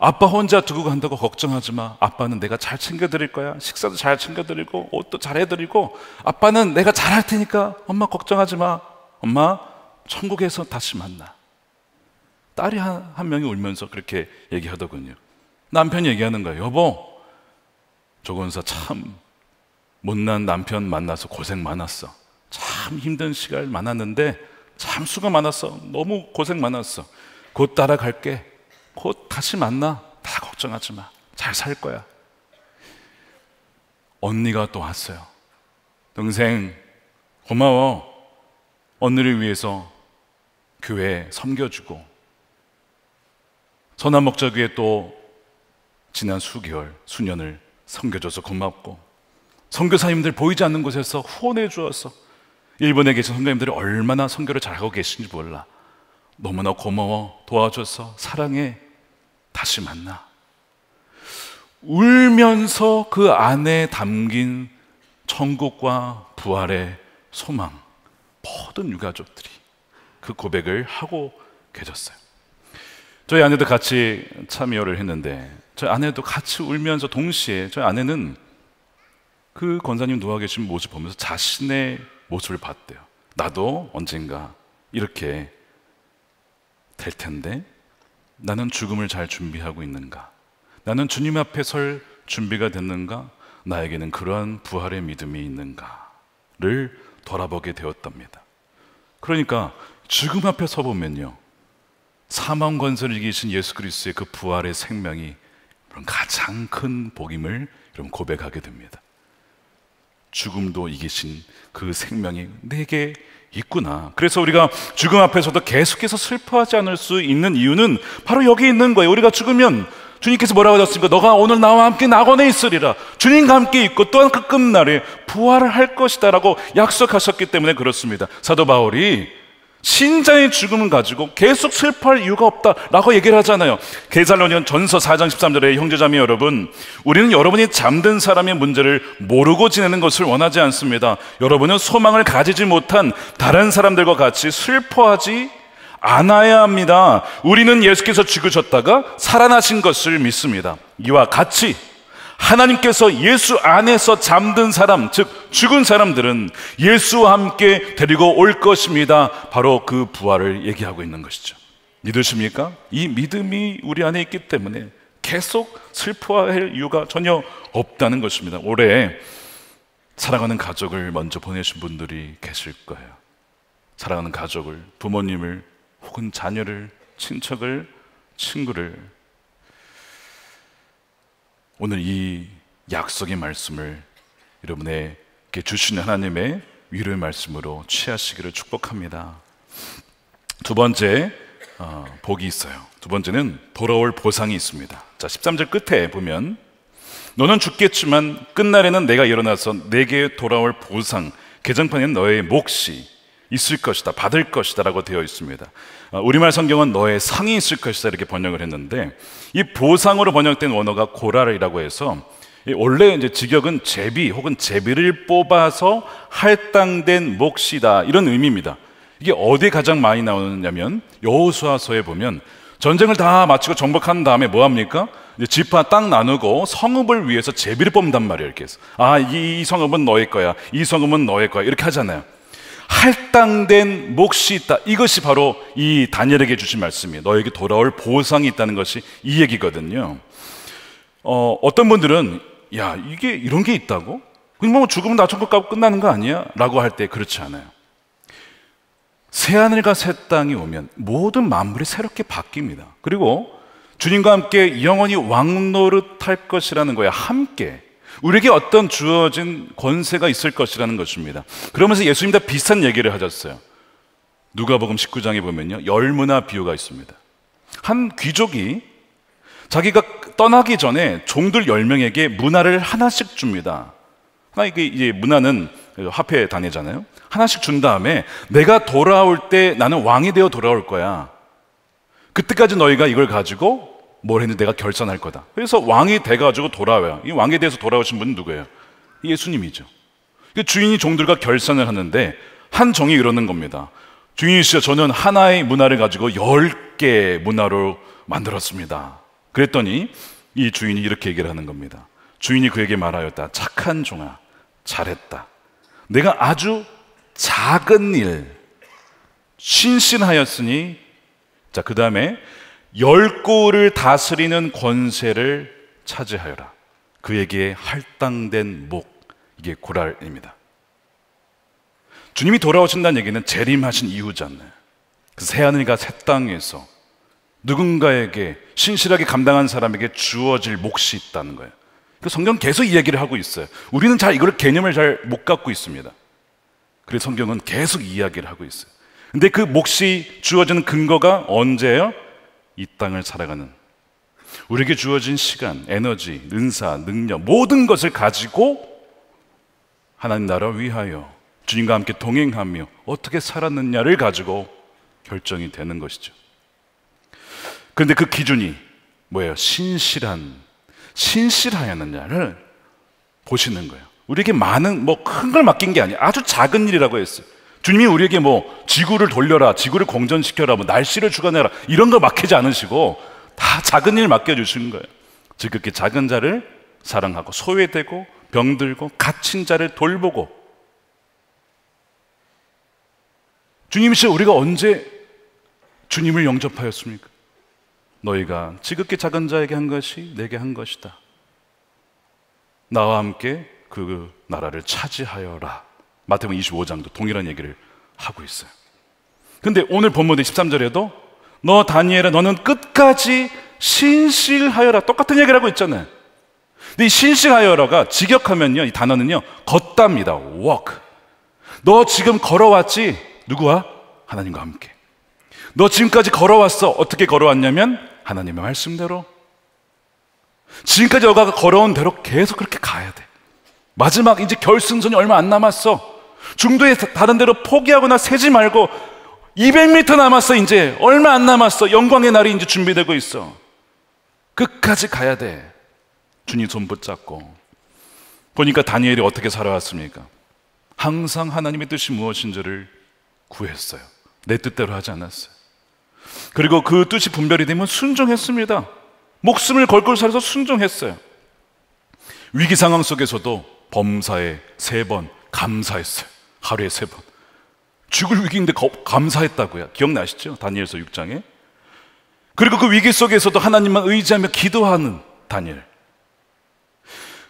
아빠 혼자 두고 간다고 걱정하지 마. 아빠는 내가 잘 챙겨드릴 거야. 식사도 잘 챙겨드리고, 옷도 잘 해드리고, 아빠는 내가 잘 할 테니까 엄마 걱정하지 마. 엄마, 천국에서 다시 만나. 딸이 한, 한 명이 울면서 그렇게 얘기하더군요. 남편이 얘기하는 거예요. 여보, 조건서 참 못난 남편 만나서 고생 많았어. 참 힘든 시간 많았는데 참 수가 많았어. 너무 고생 많았어. 곧 따라갈게. 곧 다시 만나. 다 걱정하지 마. 잘 살 거야. 언니가 또 왔어요. 동생, 고마워. 언니를 위해서 교회 섬겨주고. 선한 목적 위에 또 지난 수개월, 수년을 섬겨줘서 고맙고 선교사님들 보이지 않는 곳에서 후원해 주어서 일본에 계신 선교님들이 얼마나 선교를 잘하고 계신지 몰라 너무나 고마워 도와줘서 사랑해 다시 만나 울면서 그 안에 담긴 천국과 부활의 소망 모든 유가족들이 그 고백을 하고 계셨어요 저희 아내도 같이 참여를 했는데 저희 아내도 같이 울면서 동시에 저희 아내는 그 권사님 누워 계신 모습 보면서 자신의 모습을 봤대요. 나도 언젠가 이렇게 될 텐데 나는 죽음을 잘 준비하고 있는가? 나는 주님 앞에 설 준비가 됐는가? 나에게는 그러한 부활의 믿음이 있는가를 돌아보게 되었답니다. 그러니까 죽음 앞에 서보면요. 사망 권세를 이기신 예수 그리스도의 그 부활의 생명이 그럼 가장 큰 복임을 여러분 고백하게 됩니다. 죽음도 이기신 그 생명이 내게 있구나. 그래서 우리가 죽음 앞에서도 계속해서 슬퍼하지 않을 수 있는 이유는 바로 여기 있는 거예요. 우리가 죽으면 주님께서 뭐라고 하셨습니까? 너가 오늘 나와 함께 낙원에 있으리라. 주님과 함께 있고 또한 그 끝날에 부활을 할 것이다라고 약속하셨기 때문에 그렇습니다. 사도 바울이 신자의 죽음을 가지고 계속 슬퍼할 이유가 없다라고 얘기를 하잖아요. 게살로니언 전서 4장 13절에 형제자매 여러분, 우리는 여러분이 잠든 사람의 문제를 모르고 지내는 것을 원하지 않습니다. 여러분은 소망을 가지지 못한 다른 사람들과 같이 슬퍼하지 않아야 합니다. 우리는 예수께서 죽으셨다가 살아나신 것을 믿습니다. 이와 같이 하나님께서 예수 안에서 잠든 사람, 즉 죽은 사람들은 예수와 함께 데리고 올 것입니다. 바로 그 부활을 얘기하고 있는 것이죠. 믿으십니까? 이 믿음이 우리 안에 있기 때문에 계속 슬퍼할 이유가 전혀 없다는 것입니다. 올해 사랑하는 가족을 먼저 보내신 분들이 계실 거예요. 사랑하는 가족을, 부모님을, 혹은 자녀를, 친척을, 친구를 오늘 이 약속의 말씀을 여러분에게 주신 하나님의 위로의 말씀으로 취하시기를 축복합니다. 두 번째 어, 복이 있어요. 두 번째는 돌아올 보상이 있습니다. 자, 13절 끝에 보면 너는 죽겠지만 끝날에는 내가 일어나서 내게 돌아올 보상, 개정판에는 너의 몫이 있을 것이다, 받을 것이다 라고 되어 있습니다. 어, 우리말 성경은 너의 상이 있을 것이다 이렇게 번역을 했는데 이 보상으로 번역된 원어가 고랄이라고 해서 원래 이제 직역은 제비 혹은 제비를 뽑아서 할당된 몫이다 이런 의미입니다. 이게 어디에 가장 많이 나오느냐면 여호수아서에 보면 전쟁을 다 마치고 정복한 다음에 뭐 합니까? 지파 땅 나누고 성읍을 위해서 제비를 뽑는단 말이에요. 이렇게 해서 아 이 성읍은 너의 거야, 이 성읍은 너의 거야 이렇게 하잖아요. 할당된 몫이 있다. 이것이 바로 이 다니엘에게 주신 말씀이에요. 너에게 돌아올 보상이 있다는 것이 이 얘기거든요. 어, 어떤 분들은 야, 이게 이런 게 있다고? 그냥 뭐 죽으면 나천국 가고 끝나는 거 아니야? 라고 할 때 그렇지 않아요. 새하늘과 새 땅이 오면 모든 만물이 새롭게 바뀝니다. 그리고 주님과 함께 영원히 왕노릇 할 것이라는 거야. 함께. 우리에게 어떤 주어진 권세가 있을 것이라는 것입니다. 그러면서 예수님도 비슷한 얘기를 하셨어요. 누가복음 19장에 보면요. 열무나 비유가 있습니다. 한 귀족이 자기가 떠나기 전에 종들 10명에게 문화를 하나씩 줍니다. 하나 아, 이게 이제 문화는 화폐 단위잖아요. 하나씩 준 다음에 내가 돌아올 때 나는 왕이 되어 돌아올 거야. 그때까지 너희가 이걸 가지고 뭘 했는데 내가 결산할 거다. 그래서 왕이 돼가지고 돌아와요. 이 왕에 대해서 돌아오신 분은 누구예요? 예수님이죠. 그 주인이 종들과 결산을 하는데 한 정이 이러는 겁니다. 주인이시여 저는 하나의 문화를 가지고 열 개의 문화로 만들었습니다. 그랬더니 이 주인이 이렇게 얘기를 하는 겁니다. 주인이 그에게 말하였다. 착한 종아, 잘했다. 내가 아주 작은 일, 신신하였으니 자, 그 다음에 열 골을 다스리는 권세를 차지하여라. 그에게 할당된 목, 이게 고랄입니다. 주님이 돌아오신다는 얘기는 재림하신 이후잖아요. 그 새하늘과 새 땅에서 누군가에게 신실하게 감당한 사람에게 주어질 몫이 있다는 거예요. 그 성경 계속 이야기를 하고 있어요. 우리는 잘 이걸 개념을 잘 못 갖고 있습니다. 그래서 성경은 계속 이야기를 하고 있어요. 근데 그 몫이 주어지는 근거가 언제예요? 이 땅을 살아가는 우리에게 주어진 시간, 에너지, 은사, 능력 모든 것을 가지고 하나님 나라 위하여 주님과 함께 동행하며 어떻게 살았느냐를 가지고 결정이 되는 것이죠. 그런데 그 기준이 뭐예요? 신실한 신실하였느냐를 보시는 거예요. 우리에게 많은 뭐 큰 걸 맡긴 게 아니에요. 아주 작은 일이라고 했어요. 주님이 우리에게 뭐 지구를 돌려라, 지구를 공전시켜라, 뭐 날씨를 주관해라 이런 걸 맡기지 않으시고 다 작은 일 맡겨주시는 거예요. 지극히 작은 자를 사랑하고 소외되고 병들고 갇힌 자를 돌보고 주님이시 우리가 언제 주님을 영접하였습니까? 너희가 지극히 작은 자에게 한 것이 내게 한 것이다. 나와 함께 그 나라를 차지하여라. 마태복음 25장도 동일한 얘기를 하고 있어요. 근데 오늘 본문의 13절에도 너 다니엘아 너는 끝까지 신실하여라 똑같은 얘기를 하고 있잖아요. 근데 이 신실하여라가 직역하면요 이 단어는요 걷답니다. walk. 너 지금 걸어왔지 누구와 하나님과 함께. 너 지금까지 걸어왔어. 어떻게 걸어왔냐면 하나님의 말씀대로. 지금까지 너가 걸어온 대로 계속 그렇게 가야 돼. 마지막 이제 결승선이 얼마 안 남았어. 중도에 다른 데로 포기하거나 세지 말고 200m 남았어 이제 얼마 안 남았어 영광의 날이 이제 준비되고 있어 끝까지 가야 돼 주님 손 붙잡고 보니까 다니엘이 어떻게 살아왔습니까? 항상 하나님의 뜻이 무엇인지를 구했어요 내 뜻대로 하지 않았어요 그리고 그 뜻이 분별이 되면 순종했습니다 목숨을 걸걸 살아서 순종했어요 위기 상황 속에서도 범사에 세번 감사했어요. 하루에 세 번. 죽을 위기인데 감사했다고요. 기억나시죠? 다니엘서 6장에. 그리고 그 위기 속에서도 하나님만 의지하며 기도하는 다니엘.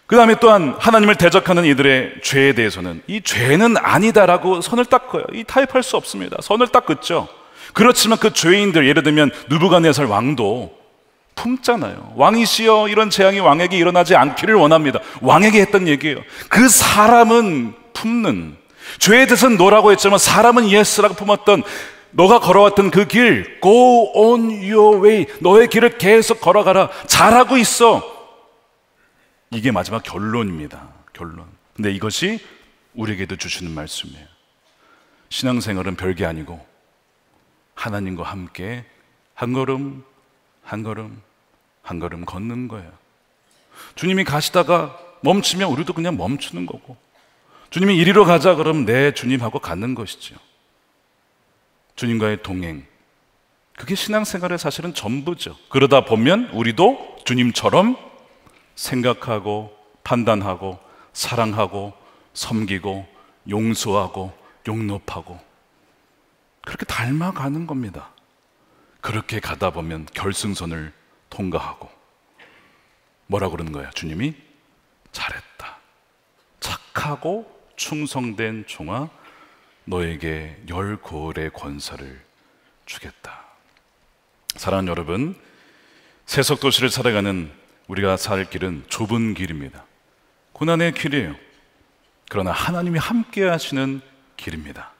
그 다음에 또한 하나님을 대적하는 이들의 죄에 대해서는 이 죄는 아니다라고 선을 닦아요. 이 타협할 수 없습니다. 선을 닦았죠 그렇지만 그 죄인들, 예를 들면 누부간네살 왕도 품잖아요. 왕이시여 이런 재앙이 왕에게 일어나지 않기를 원합니다. 왕에게 했던 얘기예요. 그 사람은 품는 죄의 뜻은 노라고 했지만 사람은 예스라고 품었던 너가 걸어왔던 그 길, go on your way. 너의 길을 계속 걸어가라. 잘하고 있어. 이게 마지막 결론입니다. 결론. 근데 이것이 우리에게도 주시는 말씀이에요. 신앙생활은 별게 아니고 하나님과 함께 한 걸음, 한 걸음, 한 걸음 걷는 거예요. 주님이 가시다가 멈추면 우리도 그냥 멈추는 거고 주님이 이리로 가자 그러면 내 주님하고 가는 것이죠. 주님과의 동행. 그게 신앙생활의 사실은 전부죠. 그러다 보면 우리도 주님처럼 생각하고 판단하고 사랑하고 섬기고 용서하고 용납하고 그렇게 닮아가는 겁니다. 그렇게 가다 보면 결승선을 통과하고 뭐라 그러는 거야? 주님이 잘했다. 착하고 충성된 종아 너에게 열 고을의 권사를 주겠다. 사랑하는 여러분, 세속 도시를 살아가는 우리가 살 길은 좁은 길입니다. 고난의 길이에요. 그러나 하나님이 함께 하시는 길입니다.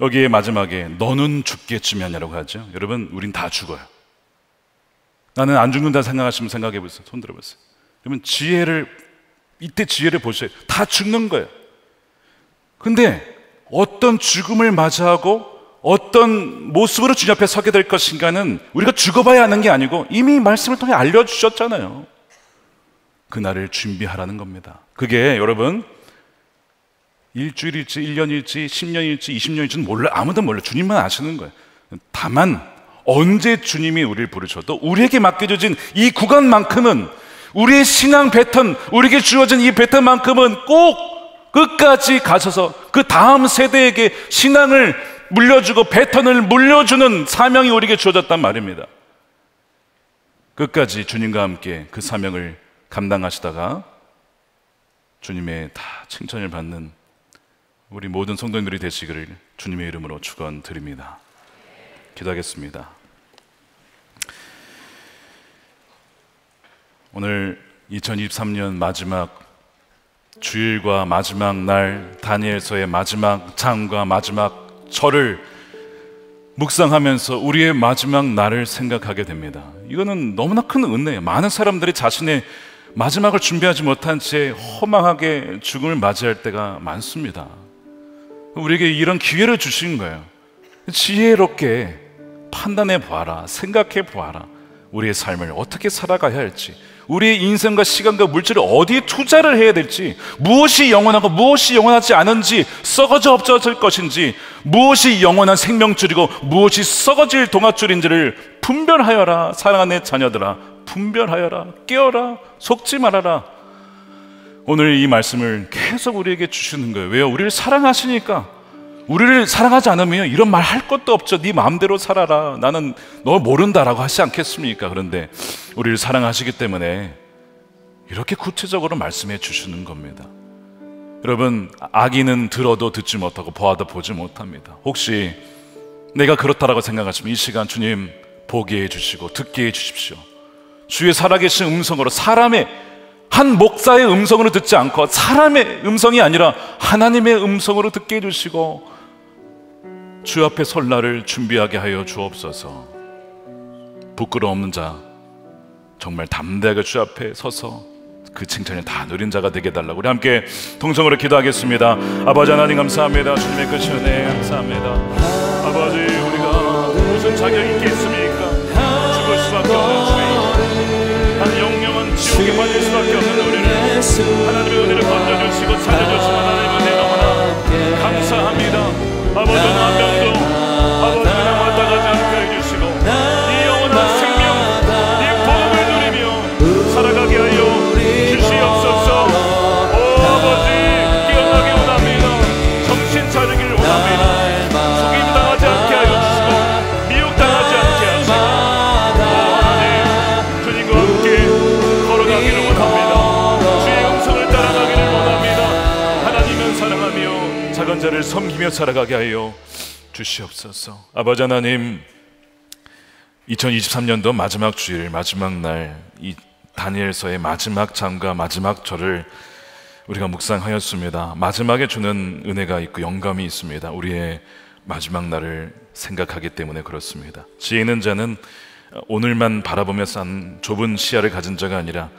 여기에 마지막에 너는 죽겠지면이라고 하죠. 여러분, 우린 다 죽어요. 나는 안 죽는다 생각하시면 생각해 보세요. 손 들어 보세요. 그러면 지혜를 이때 지혜를 보세요. 다 죽는 거예요. 근데 어떤 죽음을 맞이하고 어떤 모습으로 주님 앞에 서게 될 것인가는 우리가 죽어봐야 하는 게 아니고 이미 말씀을 통해 알려주셨잖아요. 그날을 준비하라는 겁니다. 그게 여러분 일주일일지 1년일지 10년일지 20년일지는 몰라 아무도 몰라 주님만 아시는 거예요. 다만 언제 주님이 우리를 부르셔도 우리에게 맡겨진이 구간만큼은 우리의 신앙 패턴, 우리에게 주어진 이 패턴만큼은 꼭 끝까지 가셔서 그 다음 세대에게 신앙을 물려주고 배턴을 물려주는 사명이 우리에게 주어졌단 말입니다. 끝까지 주님과 함께 그 사명을 감당하시다가 주님의 다 칭찬을 받는 우리 모든 성도님들이 되시기를 주님의 이름으로 축원드립니다. 기도하겠습니다. 오늘 2023년 마지막 주일과 마지막 날 다니엘서의 마지막 장과 마지막 절을 묵상하면서 우리의 마지막 날을 생각하게 됩니다. 이거는 너무나 큰 은혜예요. 많은 사람들이 자신의 마지막을 준비하지 못한 채 허망하게 죽음을 맞이할 때가 많습니다. 우리에게 이런 기회를 주신 거예요. 지혜롭게 판단해 보아라, 생각해 보아라. 우리의 삶을 어떻게 살아가야 할지. 우리의 인생과 시간과 물질을 어디에 투자를 해야 될지, 무엇이 영원하고 무엇이 영원하지 않은지, 썩어져 없어질 것인지, 무엇이 영원한 생명줄이고 무엇이 썩어질 동아줄인지를 분별하여라. 사랑하는 자녀들아, 분별하여라. 깨어라. 속지 말아라. 오늘 이 말씀을 계속 우리에게 주시는 거예요. 왜요? 우리를 사랑하시니까. 우리를 사랑하지 않으면 이런 말 할 것도 없죠. 네 마음대로 살아라. 나는 너 모른다라고 하지 않겠습니까? 그런데 우리를 사랑하시기 때문에 이렇게 구체적으로 말씀해 주시는 겁니다. 여러분, 아기는 들어도 듣지 못하고 보아도 보지 못합니다. 혹시 내가 그렇다라고 생각하시면 이 시간 주님 보게 해 주시고 듣게 해 주십시오. 주의 살아계신 음성으로 사람의 한 목사의 음성으로 듣지 않고 사람의 음성이 아니라 하나님의 음성으로 듣게 해 주시고 주 앞에 설날을 준비하게 하여 주옵소서. 부끄러움 없는 자 정말 담대하게 주 앞에 서서 그 칭찬을 다 누린 자가 되게 달라고 우리 함께 동성으로 기도하겠습니다. 아버지 하나님 감사합니다. 주님의 끝이 그 은혜 감사합니다. 아버지 우리가 무슨 자격이 있겠습니까? 죽을 수밖에 없는 죄인 한 영영한 지옥에 빠질 수밖에 없는 우리를 하나님의 은혜를 건져주시고 살려주신 하나님의 은혜 너무나 감사합니다. Abodumandam 섬기며 살아가게 하여 주시옵소서. 아버지 하나님, 2023년도 마지막 주일, 마지막 날, 이 다니엘서의 마지막 장과 마지막 절을 우리가 묵상하였습니다. 마지막에 주는 은혜가 있고 영감이 있습니다. 우리의 마지막 날을 생각하기 때문에 그렇습니다. 지혜 있는 자는 어, 오늘만 바라보며 산 좁은 시야를 가진 자가 아니라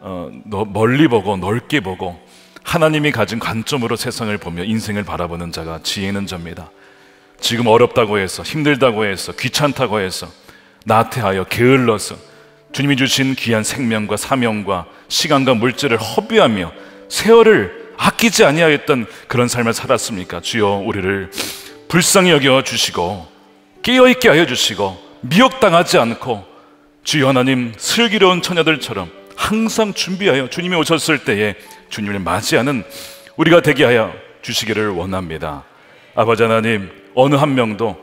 어, 멀리 보고 넓게 보고 하나님이 가진 관점으로 세상을 보며 인생을 바라보는 자가 지혜 는 자입니다. 지금 어렵다고 해서 힘들다고 해서 귀찮다고 해서 나태하여 게을러서 주님이 주신 귀한 생명과 사명과 시간과 물질을 허비하며 세월을 아끼지 아니하였던 그런 삶을 살았습니까? 주여 우리를 불쌍히 여겨 주시고 깨어 있게 하여 주시고 미혹당하지 않고 주여 하나님 슬기로운 처녀들처럼 항상 준비하여 주님이 오셨을 때에 주님을 맞이하는 우리가 되게 하여 주시기를 원합니다. 아버지 하나님, 어느 한 명도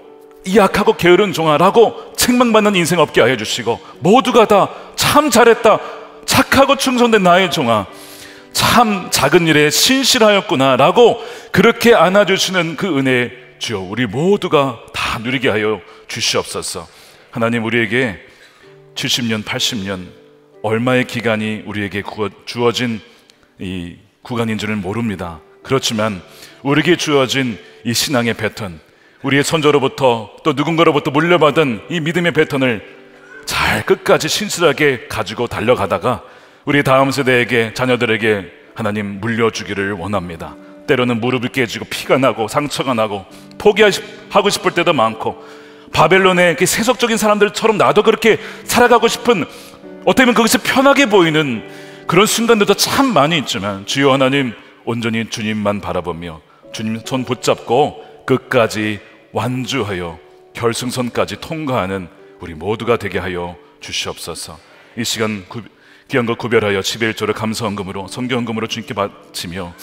약하고 게으른 종아라고 책망받는 인생 없게 하여 주시고 모두가 다 참 잘했다. 착하고 충성된 나의 종아. 참 작은 일에 신실하였구나라고 그렇게 안아주시는 그 은혜 주여 우리 모두가 다 누리게 하여 주시옵소서. 하나님 우리에게 70년, 80년 얼마의 기간이 우리에게 주어진 이 구간인 줄은 모릅니다. 그렇지만 우리에게 주어진 이 신앙의 패턴, 우리의 선조로부터 또 누군가로부터 물려받은 이 믿음의 패턴을 잘 끝까지 신실하게 가지고 달려가다가 우리 다음 세대에게 자녀들에게 하나님 물려주기를 원합니다. 때로는 무릎이 깨지고 피가 나고 상처가 나고 포기하고 싶을 때도 많고 바벨론의 그 세속적인 사람들처럼 나도 그렇게 살아가고 싶은 어떻게 보면 그것이 편하게 보이는 그런 순간들도 참 많이 있지만 주여 하나님 온전히 주님만 바라보며 주님 손 붙잡고 끝까지 완주하여 결승선까지 통과하는 우리 모두가 되게 하여 주시옵소서. 이 시간 구, 귀한 것 구별하여 11조를 감사헌금으로 성경금으로 주님께 바치며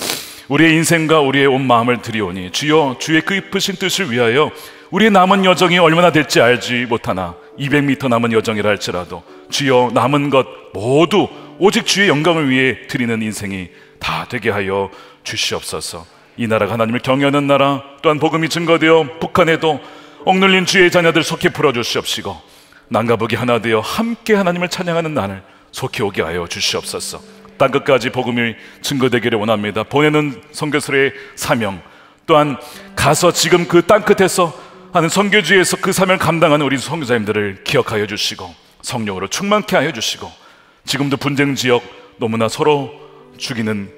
우리의 인생과 우리의 온 마음을 드리오니 주여 주의 그 이쁘신 뜻을 위하여 우리의 남은 여정이 얼마나 될지 알지 못하나 200m 남은 여정이라 할지라도 주여 남은 것 모두 오직 주의 영광을 위해 드리는 인생이 다 되게 하여 주시옵소서. 이 나라가 하나님을 경외하는 나라, 또한 복음이 증거되어 북한에도 억눌린 주의 자녀들 속히 풀어주시옵시고 난가복이 하나 되어 함께 하나님을 찬양하는 날을 속히 오게 하여 주시옵소서. 땅 끝까지 복음이 증거되기를 원합니다. 보내는 선교사의 사명, 또한 가서 지금 그 땅 끝에서 하는 선교주에서 그 사명을 감당하는 우리 선교사님들을 기억하여 주시고 성령으로 충만케 하여 주시고 지금도 분쟁 지역 너무나 서로 죽이는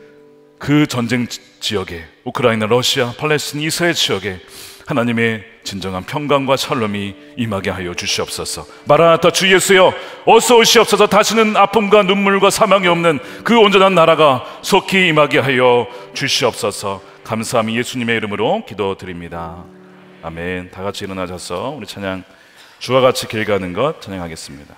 그 전쟁 지역에 우크라이나, 러시아, 팔레스틴, 이스라엘 지역에 하나님의 진정한 평강과 샬롬이 임하게 하여 주시옵소서. 마라나타 주 예수여, 어서 오시옵소서. 다시는 아픔과 눈물과 사망이 없는 그 온전한 나라가 속히 임하게 하여 주시옵소서. 감사함이 예수님의 이름으로 기도드립니다. 아멘. 다 같이 일어나셔서 우리 찬양 주와 같이 길 가는 것 찬양하겠습니다.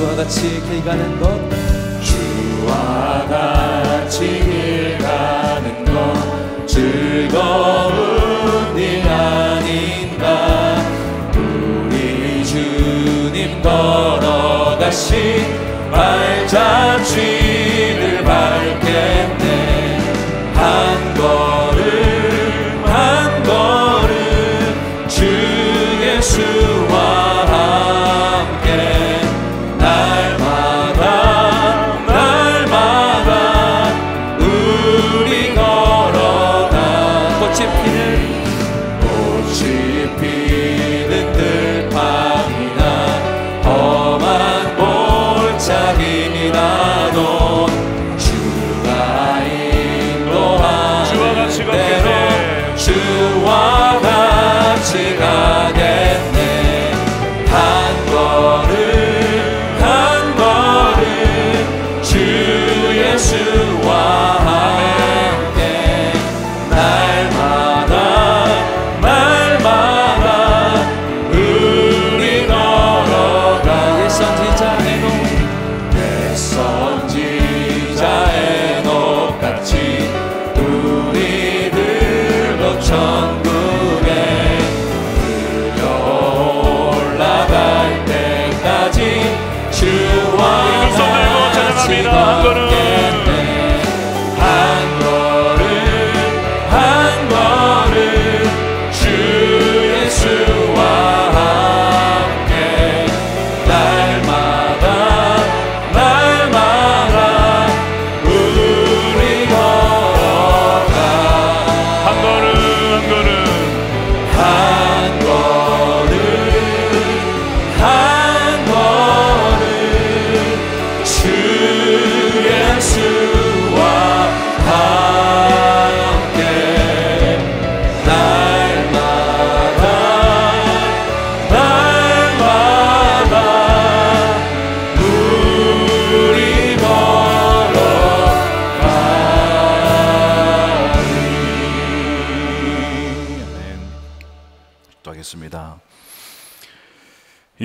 주와 같이 길 가는 것 주와 같이 길 가는 것 즐거운 일 아닌가 우리 주님 걸어가신 말자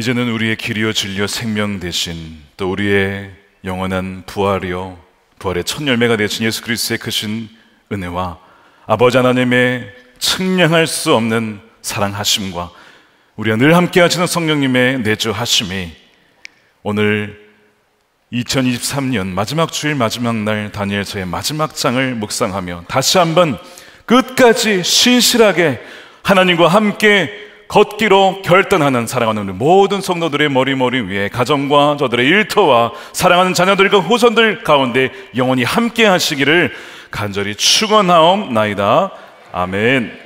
이제는 우리의 길이요 진리요 생명 대신 또 우리의 영원한 부활이요 부활의 첫 열매가 되신 예수 그리스도의 크신 은혜와 아버지 하나님의 측량할 수 없는 사랑하심과 우리와늘 함께 하시는 성령님의 내주하심이 오늘 2023년 마지막 주일 마지막 날 다니엘서의 마지막 장을 묵상하며 다시 한번 끝까지 신실하게 하나님과 함께 걷기로 결단하는 사랑하는 우리 모든 성도들의 머리머리 위에 가정과 저들의 일터와 사랑하는 자녀들과 후손들 가운데 영원히 함께 하시기를 간절히 축원하옵나이다. 아멘.